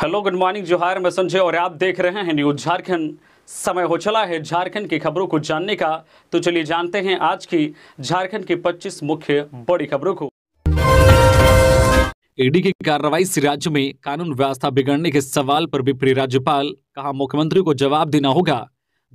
hello good morning जोहार मैं संजय और आप देख रहे हैं न्यूज झारखंड समय हो चला है झारखंड की खबरों को जानने का तो चलिए जानते हैं आज की झारखंड की 25 मुख्य बड़ी खबरों को ईडी की कार्रवाई से राज्य में कानून व्यवस्था बिगड़ने के सवाल पर विपरी राज्यपाल कहा मुख्यमंत्री को जवाब देना होगा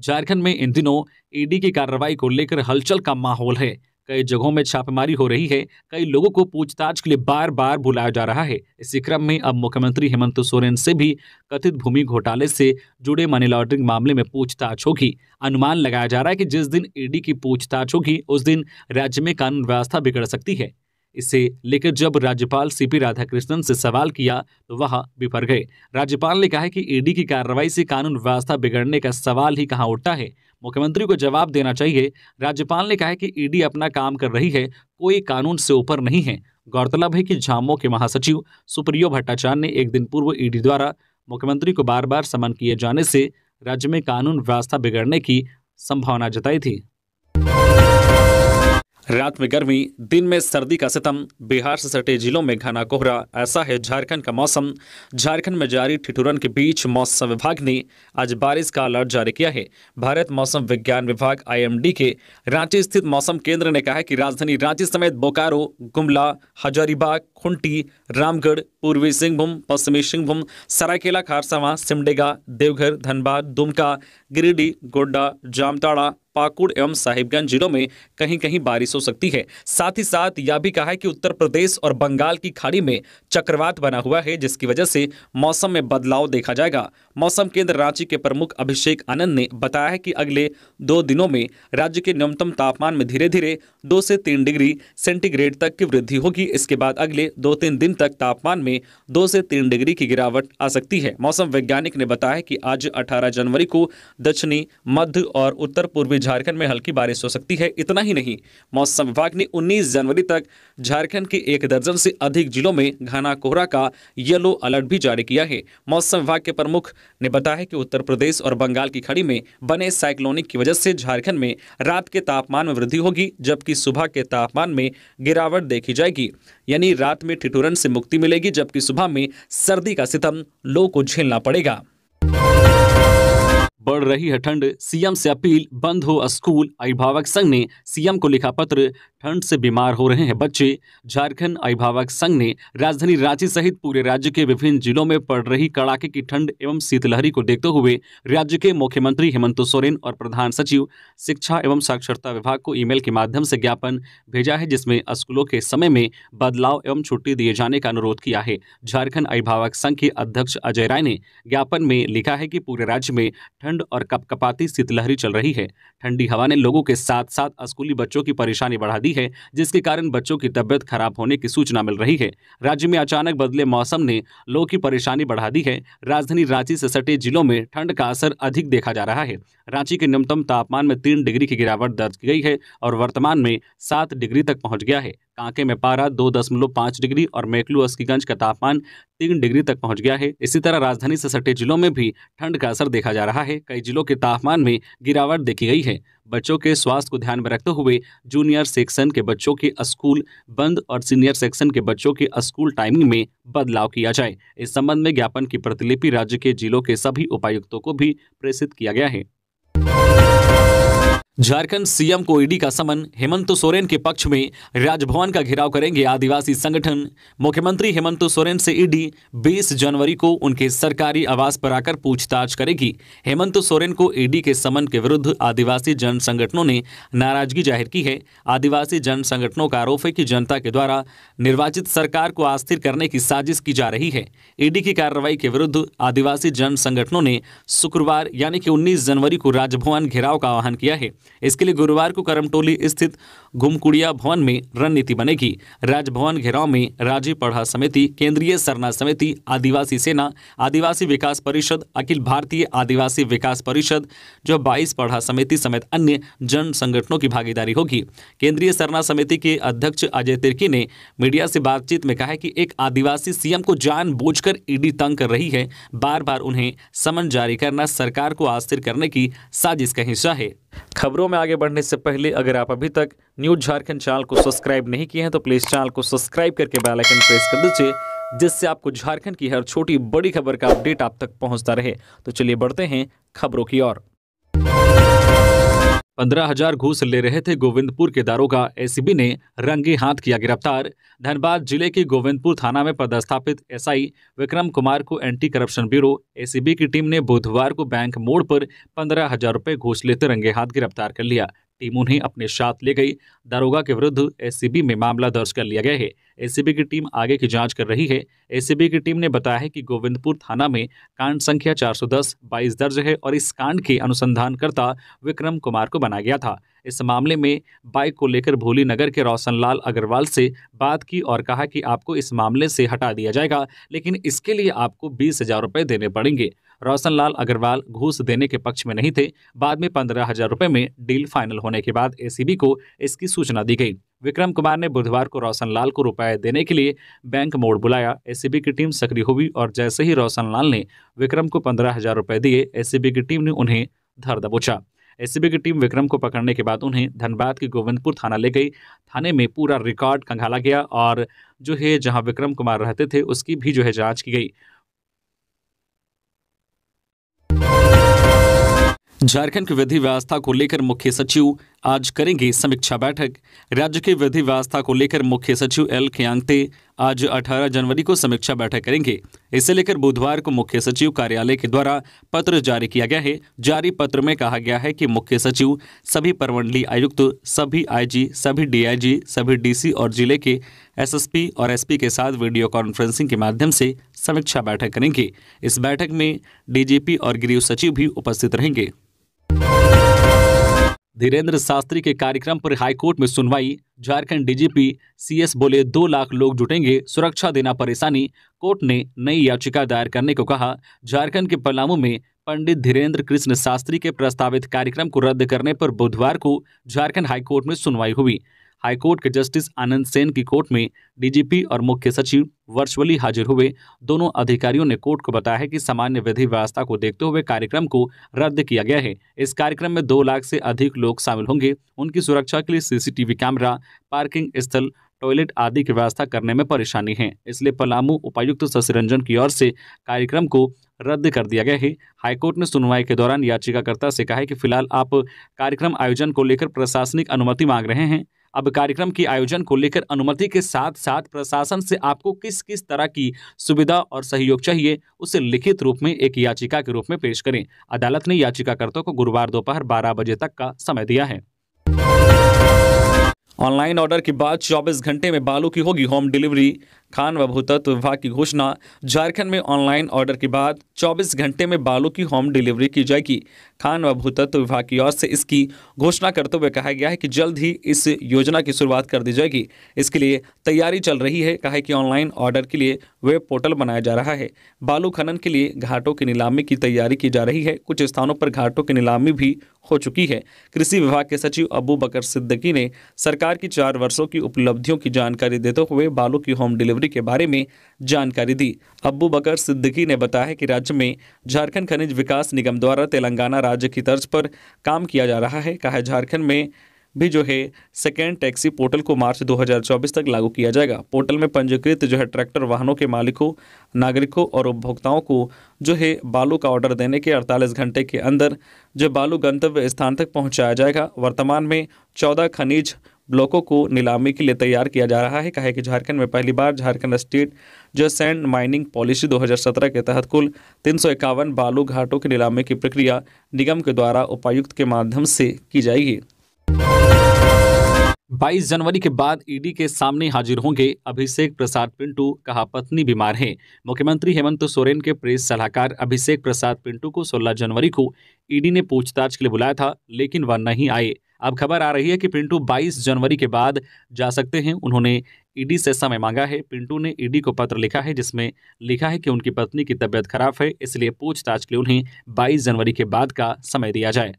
झारखंड में इन दिनों ईडी की कार्रवाई को लेकर हलचल का माहौल है कई जगहों में छापेमारी हो रही है कई लोगों को पूछताछ के लिए बार बार बुलाया जा रहा है इसी क्रम में अब मुख्यमंत्री हेमंत सोरेन से भी कथित भूमि घोटाले से जुड़े मनी लॉन्ड्रिंग मामले में पूछताछ होगी अनुमान लगाया जा रहा है कि जिस दिन ईडी की पूछताछ होगी उस दिन राज्य में कानून व्यवस्था बिगड़ सकती है इसे लेकर जब राज्यपाल सीपी राधाकृष्णन से सवाल किया तो वह बिफर गए राज्यपाल ने कहा कि ईडी e की कार्रवाई से कानून व्यवस्था बिगड़ने का सवाल ही कहाँ उठता है मुख्यमंत्री को जवाब देना चाहिए राज्यपाल ने कहा कि ईडी e अपना काम कर रही है कोई कानून से ऊपर नहीं है गौरतलब है कि झामो के महासचिव सुप्रियो भट्टाचार्य ने एक दिन पूर्व ईडी e द्वारा मुख्यमंत्री को बार बार समन किए जाने से राज्य में कानून व्यवस्था बिगड़ने की संभावना जताई थी रात में गर्मी दिन में सर्दी का सितम बिहार से सटे जिलों में घना कोहरा ऐसा है झारखंड का मौसम झारखंड में जारी ठिठुरन के बीच मौसम विभाग ने आज बारिश का अलर्ट जारी किया है भारत मौसम विज्ञान विभाग आईएमडी के रांची स्थित मौसम केंद्र ने कहा है कि राजधानी रांची समेत बोकारो गुमला हजारीबाग खुंटी रामगढ़ पूर्वी सिंहभूम पश्चिमी सिंहभूम सरायकेला खारसावा सिमडेगा देवघर धनबाद दुमका गिरिडीह गोड्डा जामताड़ा पाकुड़ एवं साहिबगंज जिलों में कहीं कहीं बारिश हो सकती है साथ ही साथ यह भी कहा है कि उत्तर प्रदेश और बंगाल की खाड़ी में चक्रवात बना हुआ है जिसकी वजह से मौसम में बदलाव देखा जाएगा मौसम केंद्र रांची के प्रमुख अभिषेक आनंद ने बताया है कि अगले दो दिनों में राज्य के न्यूनतम तापमान में धीरे धीरे दो से तीन डिग्री सेंटीग्रेड तक की वृद्धि होगी इसके बाद अगले दो तीन दिन तक तापमान में दो से तीन डिग्री की गिरावट आ सकती है मौसम वैज्ञानिक ने बताया कि आज अठारह जनवरी को दक्षिणी मध्य और उत्तर पूर्वी झारखंड में हल्की बारिश हो सकती है इतना ही नहीं मौसम विभाग ने 19 जनवरी तक झारखंड के एक दर्जन से अधिक जिलों में घना कोहरा का येलो अलर्ट भी जारी किया है मौसम विभाग के प्रमुख ने बताया कि उत्तर प्रदेश और बंगाल की खड़ी में बने साइक्लोनिक की वजह से झारखंड में रात के तापमान में वृद्धि होगी जबकि सुबह के तापमान में गिरावट देखी जाएगी यानी रात में ठिठुरन से मुक्ति मिलेगी जबकि सुबह में सर्दी का सितम लोग को झेलना पड़ेगा बढ़ रही है ठंड सीएम से अपील बंद हो स्कूल अभिभावक संघ ने सीएम को लिखा पत्र ठंड से बीमार हो रहे हैं बच्चे झारखंड अभिभावक संघ ने राजधानी रांची सहित पूरे राज्य के विभिन्न जिलों में पड़ रही कड़ाके की ठंड एवं शीतलहरी को देखते हुए राज्य के मुख्यमंत्री हेमंत सोरेन और प्रधान सचिव शिक्षा एवं साक्षरता विभाग को ईमेल के माध्यम से ज्ञापन भेजा है जिसमें स्कूलों के समय में बदलाव एवं छुट्टी दिए जाने का अनुरोध किया है झारखंड अभिभावक संघ के अध्यक्ष अजय राय ने ज्ञापन में लिखा है कि पूरे राज्य में ठंड ठंड और कपकपाती शीतलहरी चल रही है ठंडी हवा ने लोगों के साथ साथ स्कूली बच्चों की परेशानी बढ़ा दी है जिसके कारण बच्चों की तबियत खराब होने की सूचना मिल रही है राज्य में अचानक बदले मौसम ने लोगों की परेशानी बढ़ा दी है राजधानी रांची से सटे जिलों में ठंड का असर अधिक देखा जा रहा है रांची के न्यूनतम तापमान में तीन डिग्री की गिरावट दर्ज की गई है और वर्तमान में सात डिग्री तक पहुँच गया है कांके में पारा दो दशमलव पाँच डिग्री और मेकलू अस्कीगंज का तापमान तीन डिग्री तक पहुंच गया है इसी तरह राजधानी से सटे जिलों में भी ठंड का असर देखा जा रहा है कई जिलों के तापमान में गिरावट देखी गई है बच्चों के स्वास्थ्य को ध्यान में रखते हुए जूनियर सेक्शन के बच्चों के स्कूल बंद और सीनियर सेक्शन के बच्चों के स्कूल टाइमिंग में बदलाव किया जाए इस संबंध में ज्ञापन की प्रतिलिपि राज्य के जिलों के सभी उपायुक्तों को भी प्रेषित किया गया है झारखंड सीएम को ईडी का समन हेमंत सोरेन के पक्ष में राजभवन का घेराव करेंगे आदिवासी संगठन मुख्यमंत्री हेमंत सोरेन से ईडी 20 जनवरी को उनके सरकारी आवास पर आकर पूछताछ करेगी हेमंत सोरेन को ईडी के समन के विरुद्ध आदिवासी जन संगठनों ने नाराजगी जाहिर की है आदिवासी जन संगठनों का आरोप है कि जनता के द्वारा निर्वाचित सरकार को अस्थिर करने की साजिश की जा रही है ईडी की कार्रवाई के विरुद्ध आदिवासी जन संगठनों ने शुक्रवार यानी कि उन्नीस जनवरी को राजभवन घेराव का आह्वान किया है इसके लिए गुरुवार को करमटोली स्थित घुमकुड़िया भवन में रणनीति बनेगी राजभवन घेराव में राज्य पढ़ा समिति केंद्रीय सरना समिति आदिवासी सेना आदिवासी विकास परिषद अखिल भारतीय आदिवासी विकास परिषद जो बाईस पढ़ा समिति समेत अन्य जन संगठनों की भागीदारी होगी केंद्रीय सरना समिति के अध्यक्ष अजय तिर्की ने मीडिया से बातचीत में कहा कि एक आदिवासी सीएम को जान ईडी तंग कर रही है बार बार उन्हें समन जारी करना सरकार को अस्थिर करने की साजिश का हिस्सा है खबरों में आगे बढ़ने से पहले अगर आप अभी तक न्यूज झारखंड चैनल को सब्सक्राइब नहीं किए हैं तो प्लीज़ चैनल को सब्सक्राइब करके बेल आइकन प्रेस कर दीजिए जिससे आपको झारखंड की हर छोटी बड़ी खबर का अपडेट आप तक पहुंचता रहे तो चलिए बढ़ते हैं खबरों की ओर पंद्रह हजार घूस ले रहे थे गोविंदपुर के दारोगा एसीबी ने रंगे हाथ किया गिरफ्तार धनबाद जिले के गोविंदपुर थाना में पदस्थापित एसआई विक्रम कुमार को एंटी करप्शन ब्यूरो एसीबी की टीम ने बुधवार को बैंक मोड़ पर पंद्रह हजार रुपए घूस लेते रंगे हाथ गिरफ्तार कर लिया टीम उन्हें अपने साथ ले गई दारोगा के विरुद्ध एसीबी में मामला दर्ज कर लिया गया है एसीबी की टीम आगे की जांच कर रही है एसीबी की टीम ने बताया है कि गोविंदपुर थाना में कांड संख्या 410 22 दर्ज है और इस कांड के अनुसंधानकर्ता विक्रम कुमार को बनाया गया था इस मामले में बाइक को लेकर भोली नगर के रोशनलाल अग्रवाल से बात की और कहा कि आपको इस मामले से हटा दिया जाएगा लेकिन इसके लिए आपको बीस हजार रुपये देने पड़ेंगे रोशन लाल अग्रवाल घूस देने के पक्ष में नहीं थे बाद में पंद्रह हजार रुपये में डील फाइनल होने के बाद एसीबी को इसकी सूचना दी गई विक्रम कुमार ने बुधवार को रोशन लाल को रुपए देने के लिए बैंक मोड़ बुलाया एसीबी की टीम सक्रिय हुई और जैसे ही रोशन लाल ने विक्रम को पंद्रह हजार रुपए दिए एसीबी की टीम ने उन्हें धर दबोचा एसीबी की टीम विक्रम को पकड़ने के बाद उन्हें धनबाद के गोविंदपुर थाना ले गई थाने में पूरा रिकॉर्ड कंघाला गया और जो है जहां विक्रम कुमार रहते थे उसकी भी जो है जांच की गई झारखंड की विधि व्यवस्था को लेकर मुख्य सचिव आज करेंगे समीक्षा बैठक राज्य की विधि व्यवस्था को लेकर मुख्य सचिव एल खियांगते आज 18 जनवरी को समीक्षा बैठक करेंगे इसे लेकर बुधवार को मुख्य सचिव कार्यालय के द्वारा पत्र जारी किया गया है जारी पत्र में कहा गया है कि मुख्य सचिव सभी प्रमंडलीय आयुक्त सभी आईजी सभी डीआईजी सभी डीसी और जिले के एसएसपी और एसपी के साथ वीडियो कॉन्फ्रेंसिंग के माध्यम से समीक्षा बैठक करेंगे इस बैठक में डीजीपी और गृह सचिव भी उपस्थित रहेंगे धीरेन्द्र शास्त्री के कार्यक्रम पर हाईकोर्ट में सुनवाई झारखंड डीजीपी सीएस बोले दो लाख लोग जुटेंगे सुरक्षा देना परेशानी कोर्ट ने नई याचिका दायर करने को कहा झारखंड के पलामू में पंडित धीरेन्द्र कृष्ण शास्त्री के प्रस्तावित कार्यक्रम को रद्द करने पर बुधवार को झारखंड हाईकोर्ट में सुनवाई हुई हाईकोर्ट के जस्टिस आनंद सेन की कोर्ट में डीजीपी और मुख्य सचिव वर्चुअली हाजिर हुए दोनों अधिकारियों ने कोर्ट को बताया कि सामान्य विधि व्यवस्था को देखते हुए कार्यक्रम को रद्द किया गया है इस कार्यक्रम में दो लाख से अधिक लोग शामिल होंगे उनकी सुरक्षा के लिए सीसीटीवी कैमरा पार्किंग स्थल टॉयलेट आदि की व्यवस्था करने में परेशानी है इसलिए पलामू उपायुक्त शशि रंजन की ओर से कार्यक्रम को रद्द कर दिया गया है हाईकोर्ट ने सुनवाई के दौरान याचिकाकर्ता से कहा है कि फिलहाल आप कार्यक्रम आयोजन को लेकर प्रशासनिक अनुमति मांग रहे हैं अब कार्यक्रम के आयोजन को लेकर अनुमति के साथ साथ प्रशासन से आपको किस किस तरह की सुविधा और सहयोग चाहिए उसे लिखित रूप में एक याचिका के रूप में पेश करें अदालत ने याचिकाकर्ता को गुरुवार दोपहर बारह बजे तक का समय दिया है ऑनलाइन ऑर्डर के बाद 24 घंटे में बालू की होगी होम डिलीवरी खान व भूतत्व विभाग की घोषणा झारखंड में ऑनलाइन ऑर्डर के बाद 24 घंटे में बालू की होम डिलीवरी की जाएगी खान व भूतत्व विभाग की ओर से इसकी घोषणा करते हुए कहा गया है कि जल्द ही इस योजना की शुरुआत कर दी जाएगी इसके लिए तैयारी चल रही है कहा है कि ऑनलाइन ऑर्डर के लिए वेब पोर्टल बनाया जा रहा है बालू खनन के लिए घाटों की नीलामी की तैयारी की जा रही है कुछ स्थानों पर घाटों की नीलामी भी हो चुकी है कृषि विभाग के सचिव अबू बकर सिद्दकी ने सरकार की चार वर्षों की उपलब्धियों की जानकारी देते हुए बालू की होम डिलीवरी रिकवरी के बारे में जानकारी दी अब्बू बकर सिद्दीकी ने बताया कि राज्य में झारखंड खनिज विकास निगम द्वारा तेलंगाना राज्य की तर्ज पर काम किया जा रहा है कहा झारखंड में भी जो है सेकेंड टैक्सी पोर्टल को मार्च 2024 तक लागू किया जाएगा पोर्टल में पंजीकृत जो है ट्रैक्टर वाहनों के मालिकों नागरिकों और उपभोक्ताओं को जो है बालू का ऑर्डर देने के 48 घंटे के अंदर जो बालू गंतव्य स्थान तक पहुंचाया जाएगा वर्तमान में 14 खनिज ब्लॉकों को नीलामी के लिए तैयार किया जा रहा है कहा है कि झारखंड में पहली बार झारखंड स्टेट जो सैंड माइनिंग पॉलिसी 2017 के तहत कुल तीन बालू घाटों की नीलामी की प्रक्रिया निगम के द्वारा उपायुक्त के माध्यम से की जाएगी 22 जनवरी के बाद ईडी के सामने हाजिर होंगे अभिषेक प्रसाद पिंटू कहा पत्नी बीमार है मुख्यमंत्री हेमंत सोरेन के प्रेस सलाहकार अभिषेक प्रसाद पिंटू को 16 जनवरी को ईडी ने पूछताछ के लिए बुलाया था लेकिन वह नहीं आए अब खबर आ रही है कि पिंटू 22 जनवरी के बाद जा सकते हैं उन्होंने ईडी से समय मांगा है पिंटू ने ईडी को पत्र लिखा है जिसमें लिखा है कि उनकी पत्नी की तबीयत खराब है इसलिए पूछताछ के लिए उन्हें बाईस जनवरी के बाद का समय दिया जाए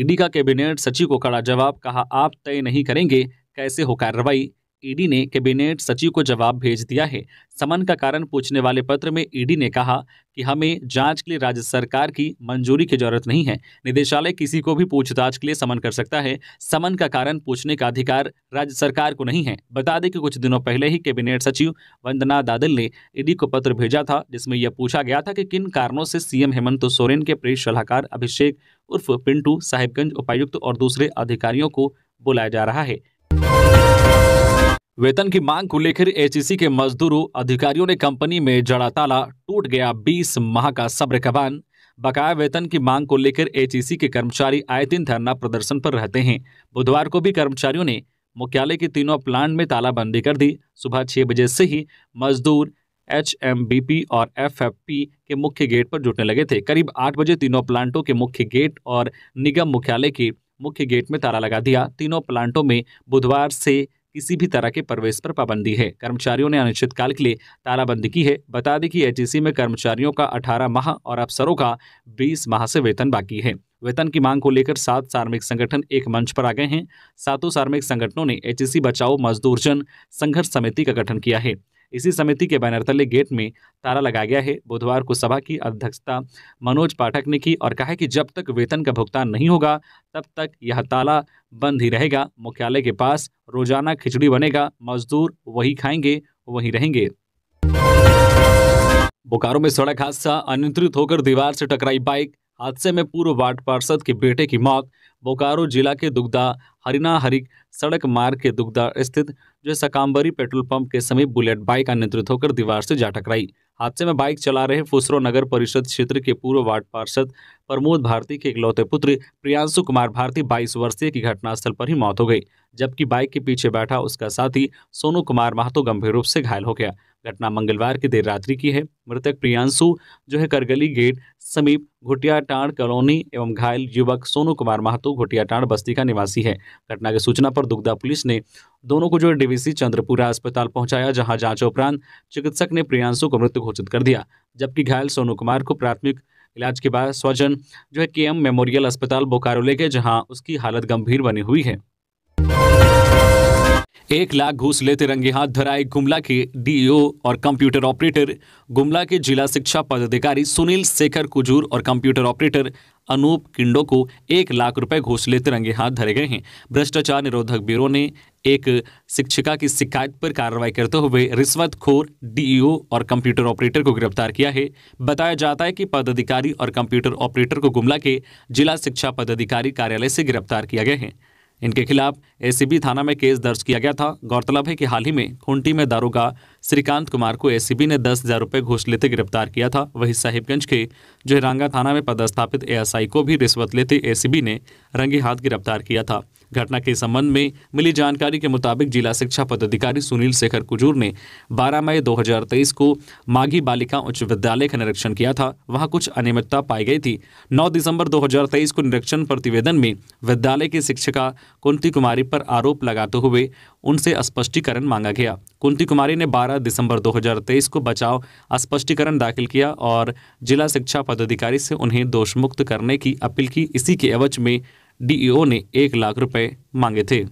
ईडी का कैबिनेट सचिव को कड़ा जवाब कहा आप तय नहीं करेंगे कैसे हो कार्रवाई ईडी ने कैबिनेट सचिव को जवाब भेज दिया है समन का कारण पूछने वाले पत्र में ईडी ने कहा कि हमें जांच के लिए राज्य सरकार की मंजूरी की जरूरत नहीं है निदेशालय किसी को भी पूछताछ के लिए समन कर सकता है समन का कारण पूछने का अधिकार राज्य सरकार को नहीं है बता दें कि कुछ दिनों पहले ही कैबिनेट सचिव वंदना दादल ने ईडी को पत्र भेजा था जिसमें यह पूछा गया था कि किन कारणों से सीएम हेमंत सोरेन के प्रेस सलाहकार अभिषेक उर्फ पिंटू साहिबगंज उपायुक्त और दूसरे अधिकारियों को बुलाया जा रहा है वेतन की मांग को लेकर एचईसी के मजदूरों अधिकारियों ने कंपनी में जड़ा ताला टूट गया 20 माह का सब्र कबान बकाया वेतन की मांग को लेकर एचईसी के कर्मचारी आए दिन धरना प्रदर्शन पर रहते हैं बुधवार को भी कर्मचारियों ने मुख्यालय के तीनों प्लांट में तालाबंदी कर दी सुबह छह बजे से ही मजदूर एच और एफ के मुख्य गेट पर जुटने लगे थे करीब आठ बजे तीनों प्लांटों के मुख्य गेट और निगम मुख्यालय के मुख्य गेट में ताला लगा दिया तीनों प्लांटों में बुधवार से किसी भी तरह के प्रवेश पर पाबंदी है कर्मचारियों ने अनिश्चितकाल के लिए तालाबंदी की है बता दें कि एचईसी में कर्मचारियों का 18 माह और अफसरों का 20 माह से वेतन बाकी है वेतन की मांग को लेकर सात सार्मिक संगठन एक मंच पर आ गए हैं सातों सार्मिक संगठनों ने एच बचाओ मजदूर जन संघर्ष समिति का गठन किया है इसी समिति के बैनर तले गेट में ताला लगाया गया है बुधवार को सभा की अध्यक्षता मनोज पाठक ने की और कहा कि जब तक वेतन का भुगतान नहीं होगा तब तक यह ताला बंद ही रहेगा मुख्यालय के पास रोजाना खिचड़ी बनेगा मजदूर वही खाएंगे वही रहेंगे बोकारो में सड़क हादसा अनियंत्रित होकर दीवार से टकराई बाइक हादसे में पूर्व वार्ड पार्षद के बेटे की मौत बोकारो जिला के दुग्धा हरिना हरिक सड़क मार्ग के दुग्धा स्थित जो सकाम्बरी पेट्रोल पंप के समीप बुलेट बाइक अनियंत्रित होकर दीवार से जा टकराई हादसे में बाइक चला रहे फुसरो नगर परिषद क्षेत्र के पूर्व वार्ड पार्षद प्रमोद भारती के इकलौते पुत्र प्रियांशु कुमार भारती बाईस वर्षीय की घटनास्थल पर ही मौत हो गई जबकि बाइक के पीछे बैठा उसका साथी सोनू कुमार महतो गंभीर रूप से घायल हो गया घटना मंगलवार की देर रात्रि की है मृतक प्रियांशु जो है करगली गेट समीप घुटियाटाण कॉलोनी एवं घायल युवक सोनू कुमार महतो घुटियाटाण बस्ती का निवासी है घटना की सूचना पर दुग्धा पुलिस ने दोनों को जो डीवीसी चंद्रपुरा अस्पताल पहुंचाया जहां उपरांत चिकित्सक ने प्रियांशु को मृत घोषित कर दिया जबकि घायल सोनू कुमार को प्राथमिक इलाज के बाद स्वजन जो है केएम मेमोरियल अस्पताल बोकारो ले गए जहाँ उसकी हालत गंभीर बनी हुई है एक लाख घूस लेते रंगे हाथ धराए गुमला के डीईओ और कंप्यूटर ऑपरेटर गुमला के जिला शिक्षा पदाधिकारी सुनील शेखर कुजूर और कंप्यूटर ऑपरेटर अनूप किंडो को एक लाख रुपए घूस लेते रंगे हाथ धरे गए हैं भ्रष्टाचार निरोधक ब्यूरो ने एक शिक्षिका की शिकायत पर कार्रवाई करते हुए रिश्वतखोर डीईओ और कंप्यूटर ऑपरेटर को गिरफ्तार किया है बताया जाता है कि पदाधिकारी और कंप्यूटर ऑपरेटर को गुमला के जिला शिक्षा पदाधिकारी कार्यालय से गिरफ्तार किया गया है इनके खिलाफ एसीबी थाना में केस दर्ज किया गया था गौरतलब है कि हाल ही में खूंटी में दारोगा श्रीकांत कुमार को एसीबी ने दस हजार रुपये घूस लेते गिरफ्तार किया था वहीं साहिबगंज के जोहरांगा थाना में पदस्थापित एएसआई को भी रिश्वत लेते एसीबी ने रंगे हाथ गिरफ्तार किया था घटना के संबंध में मिली जानकारी के मुताबिक जिला शिक्षा पदाधिकारी सुनील शेखर कुजूर ने 12 मई 2023 को माघी बालिका उच्च विद्यालय का निरीक्षण किया था वहां कुछ अनियमितता पाई गई थी 9 दिसंबर 2023 को निरीक्षण प्रतिवेदन में विद्यालय की शिक्षिका कुंती कुमारी पर आरोप लगाते हुए उनसे स्पष्टीकरण मांगा गया कुंती कुमारी ने बारह दिसंबर 2023 को बचाव स्पष्टीकरण दाखिल किया और जिला शिक्षा पदाधिकारी से उन्हें दोषमुक्त करने की अपील की इसी के एवज में डीईओ ने एक लाख रुपए मांगे थे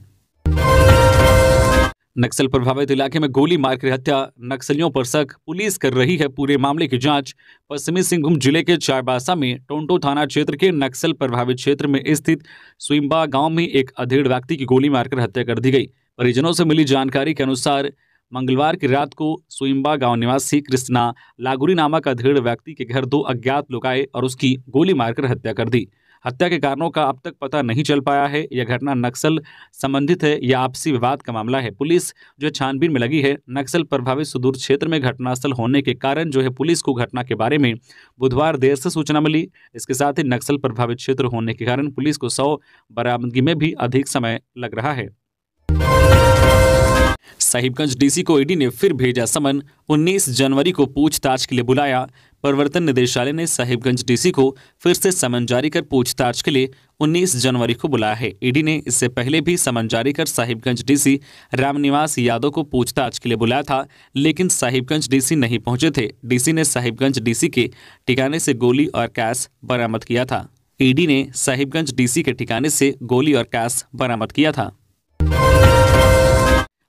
नक्सल प्रभावित इलाके में गोली मारकर हत्या नक्सलियों पर शक पुलिस कर रही है पूरे मामले की जांच पश्चिमी सिंहभूम जिले के चारबासा में टोंटो थाना क्षेत्र के नक्सल प्रभावित क्षेत्र में स्थित स्विम्बा गांव में एक अधेड़ व्यक्ति की गोली मारकर हत्या कर दी गई परिजनों से मिली जानकारी के अनुसार मंगलवार की रात को सुइम्बा गांव निवासी कृष्णा लागुरी नामक अधेड़ व्यक्ति के घर दो अज्ञात लोग आए और उसकी गोली मारकर हत्या कर दी हत्या के कारणों का अब तक पता नहीं चल पाया है यह घटना नक्सल संबंधित है या आपसी विवाद का मामला है पुलिस जो छानबीन में लगी है नक्सल प्रभावित सुदूर क्षेत्र में घटनास्थल होने के कारण जो है पुलिस को घटना के बारे में बुधवार देर से सूचना मिली इसके साथ ही नक्सल प्रभावित क्षेत्र होने के कारण पुलिस को सौ बरामदगी में भी अधिक समय लग रहा है साहिबगंज डीसी को ईडी ने फिर भेजा समन 19 जनवरी को पूछताछ के लिए बुलाया प्रवर्तन निदेशालय ने साहिबगंज डीसी को फिर से समन जारी कर पूछताछ के लिए 19 जनवरी को बुलाया है ईडी ने इससे पहले भी समन जारी कर साहिबगंज डीसी रामनिवास यादव को पूछताछ के लिए बुलाया था लेकिन साहिबगंज डीसी नहीं पहुंचे थे डीसी ने साहिबगंज डीसी के ठिकाने से गोली और कैश बरामद किया था ईडी ने साहिबगंज डीसी के ठिकाने से गोली और कैश बरामद किया था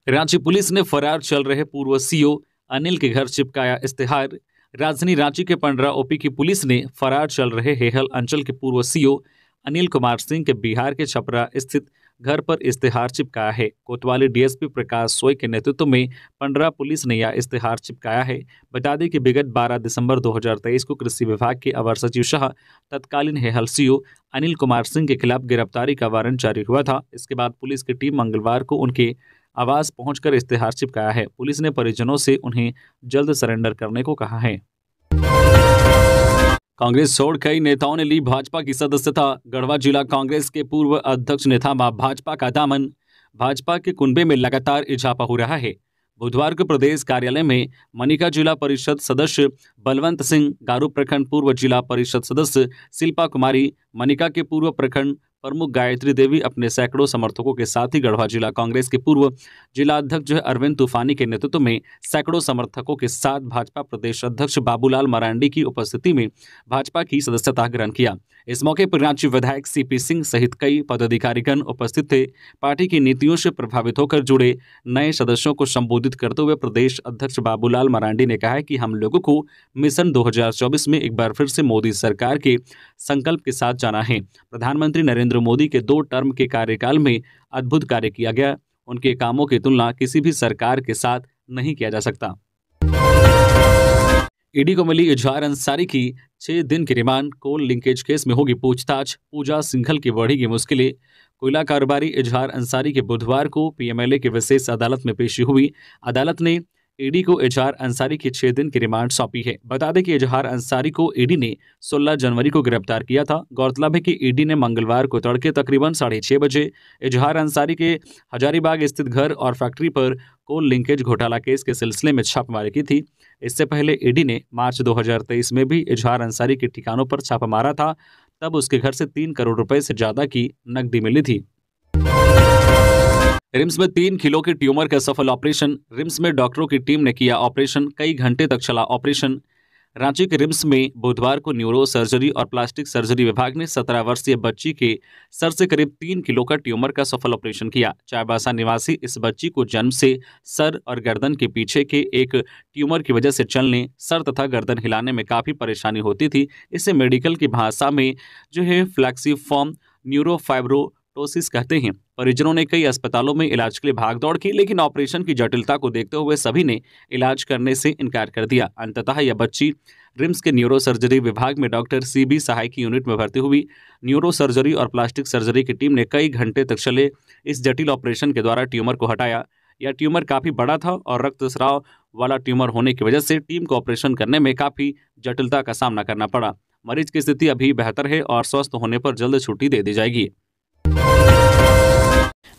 रांची पुलिस ने फरार चल रहे पूर्व सीओ अनिल के घर चिपकाया इश्तेहार राजधानी रांची के पंडरा ओपी की पुलिस ने फरार चल रहे हेहल अंचल के पूर्व सीओ अनिल कुमार सिंह के बिहार के छपरा स्थित घर पर इश्तेहार चिपकाया है कोतवाली डीएसपी प्रकाश सोय के नेतृत्व में पंडरा पुलिस ने यह इश्तेहार चिपकाया है बता दें कि विगत 12 दिसंबर 2023 को कृषि विभाग के अवर सचिव शाह तत्कालीन हेहल सीओ अनिल कुमार सिंह के खिलाफ गिरफ्तारी का वारंट जारी हुआ था इसके बाद पुलिस की टीम मंगलवार को उनके आवास पहुंचकर इश्तेहार चिपकाया है पुलिस ने परिजनों से उन्हें जल्द सरेंडर करने को कहा है कांग्रेस छोड़ कई नेताओं ने ली भाजपा की सदस्यता गढ़वा जिला कांग्रेस के पूर्व अध्यक्ष ने थामा भाजपा का दामन भाजपा के कुंबे में लगातार इजाफा हो रहा है बुधवार को प्रदेश कार्यालय में मनिका जिला परिषद सदस्य बलवंत सिंह गारू प्रखंड पूर्व जिला परिषद सदस्य शिल्पा कुमारी मनिका के पूर्व प्रखंड प्रमुख गायत्री देवी अपने सैकड़ों समर्थकों के साथ ही गढ़वा जिला कांग्रेस के पूर्व जिला अध्यक्ष जो है अरविंद तूफानी के नेतृत्व में सैकड़ों समर्थकों के साथ भाजपा प्रदेश अध्यक्ष बाबूलाल मरांडी की उपस्थिति में भाजपा की सदस्यता ग्रहण किया इस मौके पर रांची विधायक सीपी सिंह सहित कई पदाधिकारीगण उपस्थित थे पार्टी की नीतियों से प्रभावित होकर जुड़े नए सदस्यों को संबोधित करते हुए प्रदेश अध्यक्ष बाबूलाल मरांडी ने कहा कि हम लोगों को मिशन दो में एक बार फिर से मोदी सरकार के संकल्प के साथ जाना है प्रधानमंत्री नरेंद्र नरेंद्र मोदी के दो टर्म के कार्यकाल में अद्भुत कार्य किया गया उनके कामों की तुलना किसी भी सरकार के साथ नहीं किया जा सकता ईडी को मिली इजहार अंसारी की छह दिन की रिमांड कोल लिंकेज केस में होगी पूछताछ पूजा सिंघल की बढ़ेगी मुश्किलें कोयला कारोबारी इजहार अंसारी के बुधवार को पीएमएलए की विशेष अदालत में पेशी हुई अदालत ने ईडी को एजहार अंसारी की छह दिन की रिमांड सौंपी है बता दें कि एजहार अंसारी को ईडी ने 16 जनवरी को गिरफ्तार किया था गौरतलब है कि ईडी ने मंगलवार को तड़के तकरीबन साढ़े छह बजे एजहार अंसारी के हजारीबाग स्थित घर और फैक्ट्री पर कोल लिंकेज घोटाला केस के सिलसिले में छापेमारी की थी इससे पहले ईडी ने मार्च दो में भी इजहार अंसारी के ठिकानों पर छापा मारा था तब उसके घर से तीन करोड़ रुपए से ज़्यादा की नकदी मिली थी रिम्स में तीन किलो के ट्यूमर का सफल ऑपरेशन रिम्स में डॉक्टरों की टीम ने किया ऑपरेशन कई घंटे तक चला ऑपरेशन रांची के रिम्स में बुधवार को न्यूरो सर्जरी और प्लास्टिक सर्जरी विभाग ने सत्रह वर्षीय बच्ची के सर से करीब तीन किलो का ट्यूमर का सफल ऑपरेशन किया चाईबासा निवासी इस बच्ची को जन्म से सर और गर्दन के पीछे के एक ट्यूमर की वजह से चलने सर तथा गर्दन हिलाने में काफ़ी परेशानी होती थी इसे मेडिकल की भाषा में जो है फ्लैक्सीफॉर्म न्यूरोफाइब्रोटोसिस कहते हैं परिजनों ने कई अस्पतालों में इलाज के लिए भागदौड़ की लेकिन ऑपरेशन की जटिलता को देखते हुए सभी ने इलाज करने से इनकार कर दिया अंततः यह बच्ची रिम्स के न्यूरो सर्जरी विभाग में डॉक्टर सी बी सहाय की यूनिट में भर्ती हुई न्यूरो सर्जरी और प्लास्टिक सर्जरी की टीम ने कई घंटे तक चले इस जटिल ऑपरेशन के द्वारा ट्यूमर को हटाया यह ट्यूमर काफ़ी बड़ा था और रक्तस्राव वाला ट्यूमर होने की वजह से टीम को ऑपरेशन करने में काफ़ी जटिलता का सामना करना पड़ा मरीज की स्थिति अभी बेहतर है और स्वस्थ होने पर जल्द छुट्टी दे दी जाएगी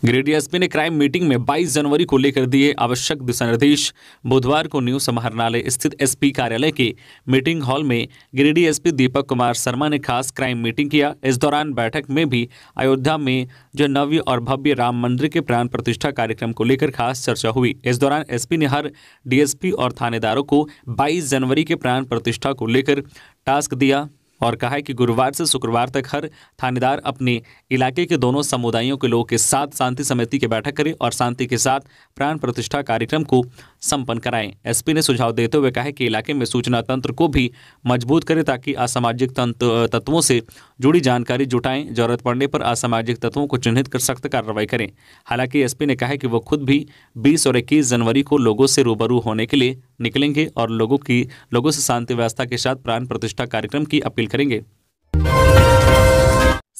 ग्रेट एसपी ने क्राइम मीटिंग में 22 जनवरी को लेकर दिए आवश्यक दिशा निर्देश बुधवार को न्यू समाहरणालय स्थित एसपी कार्यालय के मीटिंग हॉल में गिरिडीह एसपी दीपक कुमार शर्मा ने खास क्राइम मीटिंग किया इस दौरान बैठक में भी अयोध्या में जो नव्य और भव्य राम मंदिर के प्राण प्रतिष्ठा कार्यक्रम को लेकर खास चर्चा हुई इस दौरान एस ने हर डीएसपी और थानेदारों को बाईस जनवरी के प्राण प्रतिष्ठा को लेकर टास्क दिया और कहा है कि गुरुवार से शुक्रवार तक हर थानेदार अपने इलाके के दोनों समुदायों के लोगों के साथ शांति समिति की बैठक करें और शांति के साथ प्राण प्रतिष्ठा कार्यक्रम को संपन्न कराएं एसपी ने सुझाव देते हुए कहा है कि इलाके में सूचना तंत्र को भी मजबूत करें ताकि असामाजिक तत्वों से जुड़ी जानकारी जुटाएं जरूरत पड़ने पर असामाजिक तत्वों को चिन्हित कर सख्त कार्रवाई करें हालांकि एस ने कहा है कि वो खुद भी बीस और इक्कीस जनवरी को लोगों से रूबरू होने के लिए निकलेंगे और लोगों की लोगों से शांति व्यवस्था के साथ प्राण प्रतिष्ठा कार्यक्रम की अपील करेंगे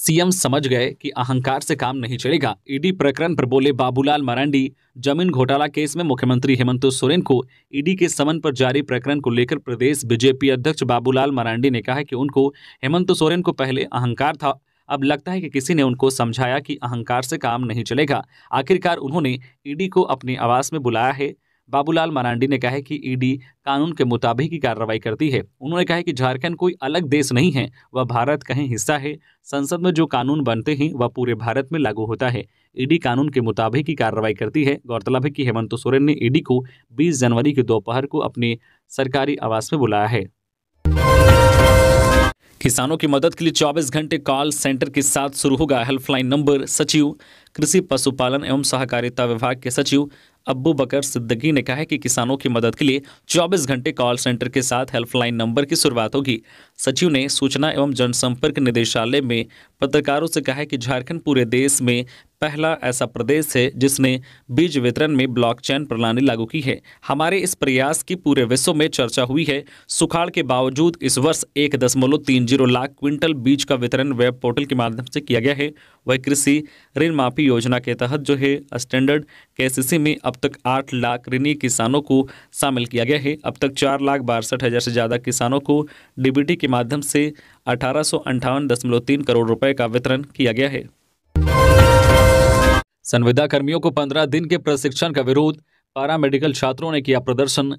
सीएम समझ गए कि अहंकार से काम नहीं चलेगा ईडी प्रकरण पर बोले बाबूलाल मरांडी जमीन घोटाला केस में मुख्यमंत्री हेमंत सोरेन को ईडी के समन पर जारी प्रकरण को लेकर प्रदेश बीजेपी अध्यक्ष बाबूलाल मरांडी ने कहा है कि उनको हेमंत सोरेन को पहले अहंकार था अब लगता है कि किसी ने उनको समझाया कि अहंकार से काम नहीं चलेगा आखिरकार उन्होंने ईडी को अपनी आवास में बुलाया है बाबूलाल मरांडी ने कहा है कि ईडी कानून के मुताबिक ही कार्रवाई करती है उन्होंने कहा है कि झारखंड कोई अलग देश नहीं है वह भारत का ही हिस्सा है संसद में जो कानून बनते हैं वह पूरे भारत में लागू होता है ईडी कानून के मुताबिक ही कार्रवाई करती है गौरतलब है कि हेमंत सोरेन ने ईडी को बीस जनवरी की दोपहर को अपने सरकारी आवास में बुलाया है किसानों की मदद के लिए 24 घंटे कॉल सेंटर के साथ शुरू होगा हेल्पलाइन नंबर सचिव कृषि पशुपालन एवं सहकारिता विभाग के सचिव अब्बू बकर सिद्दगी ने कहा है कि किसानों की मदद के लिए 24 घंटे कॉल सेंटर के साथ हेल्पलाइन नंबर की शुरुआत होगी सचिव ने सूचना एवं जनसंपर्क निदेशालय में पत्रकारों से कहा है कि झारखंड पूरे देश में पहला ऐसा प्रदेश है जिसने बीज वितरण में ब्लॉकचेन प्रणाली लागू की है हमारे इस प्रयास की पूरे विश्व में चर्चा हुई है सुखाड़ के बावजूद इस वर्ष एक दशमलव तीन जीरो लाख क्विंटल बीज का वितरण वेब पोर्टल के माध्यम से किया गया है वह कृषि ऋण माफी योजना के तहत जो है स्टैंडर्ड के में अब तक आठ लाख ऋणी किसानों को शामिल किया गया है अब तक चार लाख बासठ हज़ार से ज़्यादा किसानों को डी के माध्यम से अठारह करोड़ रुपए का वितरण किया गया है संविदा कर्मियों को 15 दिन के प्रशिक्षण का विरोध पारा मेडिकल छात्रों ने किया प्रदर्शन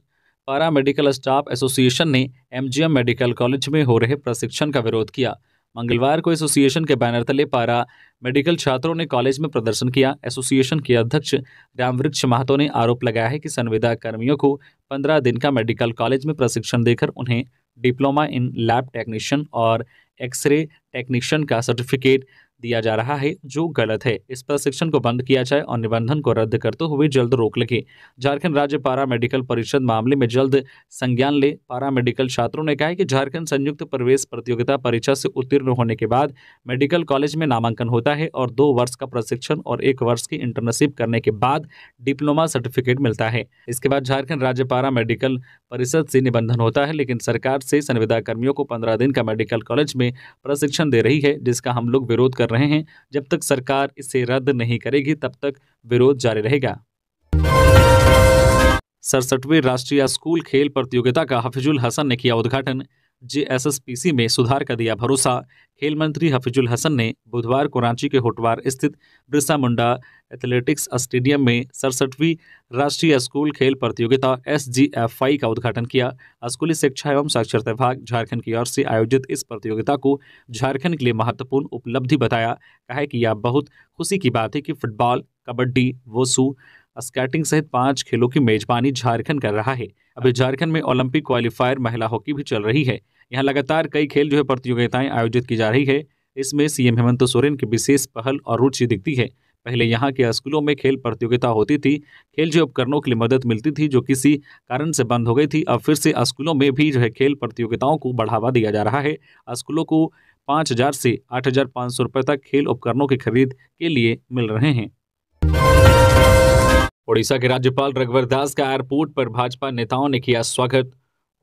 पारा मेडिकल स्टाफ एसोसिएशन ने एमजीएम मेडिकल कॉलेज में हो रहे प्रशिक्षण का विरोध किया मंगलवार को एसोसिएशन के बैनर तले पारा मेडिकल छात्रों ने कॉलेज में प्रदर्शन किया एसोसिएशन के अध्यक्ष रामवृक्ष महतो ने आरोप लगाया है कि संविदा कर्मियों को पंद्रह दिन का मेडिकल कॉलेज में प्रशिक्षण देकर उन्हें डिप्लोमा इन लैब टेक्नीशियन और एक्सरे टेक्नीशियन का सर्टिफिकेट दिया जा रहा है जो गलत है इस प्रशिक्षण को बंद किया जाए और निबंधन को रद्द करते हुए जल्द रोक लगे झारखंड राज्य पारा मेडिकल परिषद मामले में जल्द संज्ञान ले पारा मेडिकल छात्रों ने कहा है कि झारखंड संयुक्त प्रवेश प्रतियोगिता परीक्षा से उत्तीर्ण होने के बाद मेडिकल कॉलेज में नामांकन होता है और दो वर्ष का प्रशिक्षण और एक वर्ष की इंटर्नशिप करने के बाद डिप्लोमा सर्टिफिकेट मिलता है इसके बाद झारखंड राज्य पारा मेडिकल परिषद से निबंधन होता है लेकिन सरकार से संविदा कर्मियों को पंद्रह दिन का मेडिकल कॉलेज में प्रशिक्षण दे रही है जिसका हम लोग विरोध कर रहे हैं जब तक सरकार इसे रद्द नहीं करेगी तब तक विरोध जारी रहेगा सड़सठवीं राष्ट्रीय स्कूल खेल प्रतियोगिता का हफिजुल हसन ने किया उद्घाटन जेएसएसपीसी में सुधार का दिया भरोसा खेल मंत्री हफिजुल हसन ने बुधवार को रांची के होटवार स्थित बिरसा मुंडा एथलेटिक्स स्टेडियम में सड़सठवीं राष्ट्रीय स्कूल खेल प्रतियोगिता एस का उद्घाटन किया स्कूली शिक्षा एवं साक्षरता विभाग झारखंड की ओर से आयोजित इस प्रतियोगिता को झारखंड के लिए महत्वपूर्ण उपलब्धि बताया कहा कि यह बहुत खुशी की बात है कि फुटबॉल कबड्डी वोसू स्केटिंग सहित पांच खेलों की मेजबानी झारखंड कर रहा है अभी झारखंड में ओलंपिक क्वालिफायर महिला हॉकी भी चल रही है यहाँ लगातार कई खेल जो है प्रतियोगिताएं आयोजित की जा रही है इसमें सीएम हेमंत सोरेन की विशेष पहल और रुचि दिखती है पहले यहाँ के स्कूलों में खेल प्रतियोगिता होती थी खेल जो उपकरणों के लिए मदद मिलती थी जो किसी कारण से बंद हो गई थी अब फिर से स्कूलों में भी जो है खेल प्रतियोगिताओं को बढ़ावा दिया जा रहा है स्कूलों को पाँच हजार से आठ हजार पाँच सौ रुपये तक खेल उपकरणों की खरीद के लिए मिल रहे हैं ओडिशा के राज्यपाल रघुवर दास का एयरपोर्ट पर भाजपा नेताओं ने किया स्वागत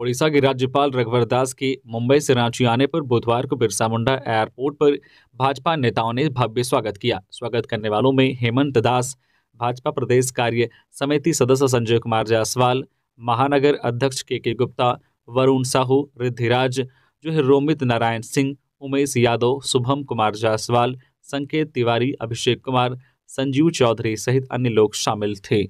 ओडिशा के राज्यपाल रघुवर दास के मुंबई से रांची आने पर बुधवार को बिरसा मुंडा एयरपोर्ट पर भाजपा नेताओं ने भव्य स्वागत किया स्वागत करने वालों में हेमंत दास भाजपा प्रदेश कार्य समिति सदस्य संजय कुमार जायसवाल महानगर अध्यक्ष के के गुप्ता वरुण साहू रिद्धिराज जो है रोमित नारायण सिंह उमेश यादव शुभम कुमार जायसवाल संकेत तिवारी अभिषेक कुमार संजीव चौधरी सहित अन्य लोग शामिल थे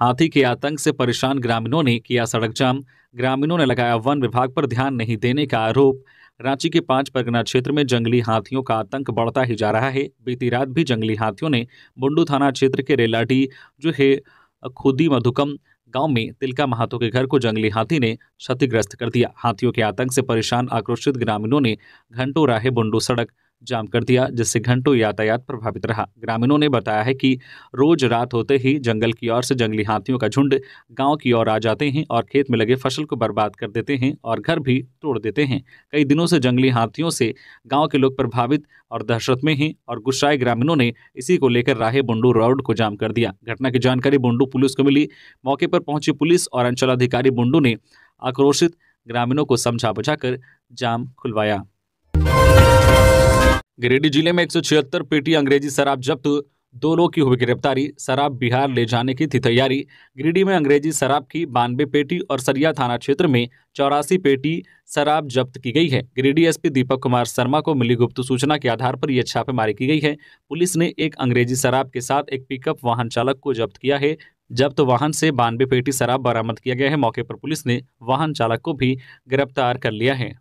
हाथी के आतंक से परेशान ग्रामीणों ने किया सड़क जाम ग्रामीणों ने लगाया वन विभाग पर ध्यान नहीं देने का आरोप रांची के पांच परगना क्षेत्र में जंगली हाथियों का आतंक बढ़ता ही जा रहा है बीती रात भी जंगली हाथियों ने बुंडू थाना क्षेत्र के रेलाडी जो है खुदी मधुकम गांव में तिलका महातो के घर को जंगली हाथी ने क्षतिग्रस्त कर दिया हाथियों के आतंक से परेशान आक्रोशित ग्रामीणों ने घंटों राहे बुंडू सड़क जाम कर दिया जिससे घंटों यातायात प्रभावित रहा ग्रामीणों ने बताया है कि रोज रात होते ही जंगल की ओर से जंगली हाथियों का झुंड गांव की ओर आ जाते हैं और खेत में लगे फसल को बर्बाद कर देते हैं और घर भी तोड़ देते हैं कई दिनों से जंगली हाथियों से गाँव के लोग प्रभावित और दहशत में हैं और गुस्साए ग्रामीणों ने इसी को लेकर राहे बुंडू रोड को जाम कर दिया घटना की जानकारी बुंडू पुलिस को मिली मौके पर पहुंची पुलिस और अंचलाधिकारी बुंडू ने आक्रोशित ग्रामीणों को समझा बुझा जाम खुलवाया गिरिडीह जिले में एक पेटी अंग्रेजी शराब जब्त दो लोग की हुई गिरफ्तारी शराब बिहार ले जाने की थी तैयारी गिरिडीह में अंग्रेजी शराब की बानवे पेटी और सरिया थाना क्षेत्र में चौरासी पेटी शराब जब्त की गई है गिरिडीह एसपी दीपक कुमार शर्मा को मिली गुप्त सूचना के आधार पर यह छापेमारी की गई है पुलिस ने एक अंग्रेजी शराब के साथ एक पिकअप वाहन चालक को जब्त किया है जब्त वाहन से बानवे पेटी शराब बरामद किया गया है मौके पर पुलिस ने वाहन चालक को भी गिरफ्तार कर लिया है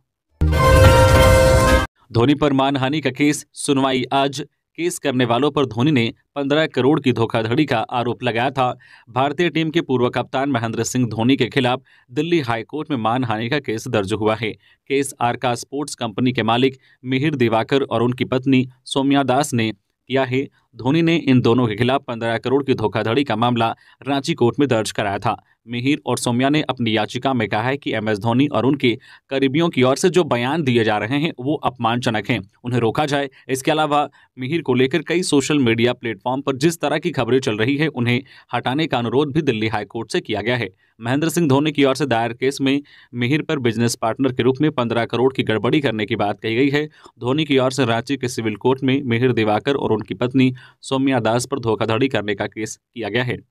धोनी पर मानहानि का केस सुनवाई आज केस करने वालों पर धोनी ने 15 करोड़ की धोखाधड़ी का आरोप लगाया था भारतीय टीम के पूर्व कप्तान महेंद्र सिंह धोनी के खिलाफ दिल्ली हाईकोर्ट में मानहानि का केस दर्ज हुआ है केस आरका स्पोर्ट्स कंपनी के मालिक मिहिर दिवाकर और उनकी पत्नी सोम्या दास ने किया है धोनी ने इन दोनों के खिलाफ पंद्रह करोड़ की धोखाधड़ी का मामला रांची कोर्ट में दर्ज कराया था मिहिर और सौम्या ने अपनी याचिका में कहा है कि एम एस धोनी और उनके करीबियों की ओर से जो बयान दिए जा रहे हैं वो अपमानजनक हैं उन्हें रोका जाए इसके अलावा मिहिर को लेकर कई सोशल मीडिया प्लेटफॉर्म पर जिस तरह की खबरें चल रही है उन्हें हटाने का अनुरोध भी दिल्ली हाईकोर्ट से किया गया है महेंद्र सिंह धोनी की ओर से दायर केस में मिहिर पर बिजनेस पार्टनर के रूप में पंद्रह करोड़ की गड़बड़ी करने की बात कही गई है धोनी की ओर से रांची के सिविल कोर्ट में मिहिर दिवाकर और उनकी पत्नी सौम्या दास पर धोखाधड़ी करने का केस किया गया है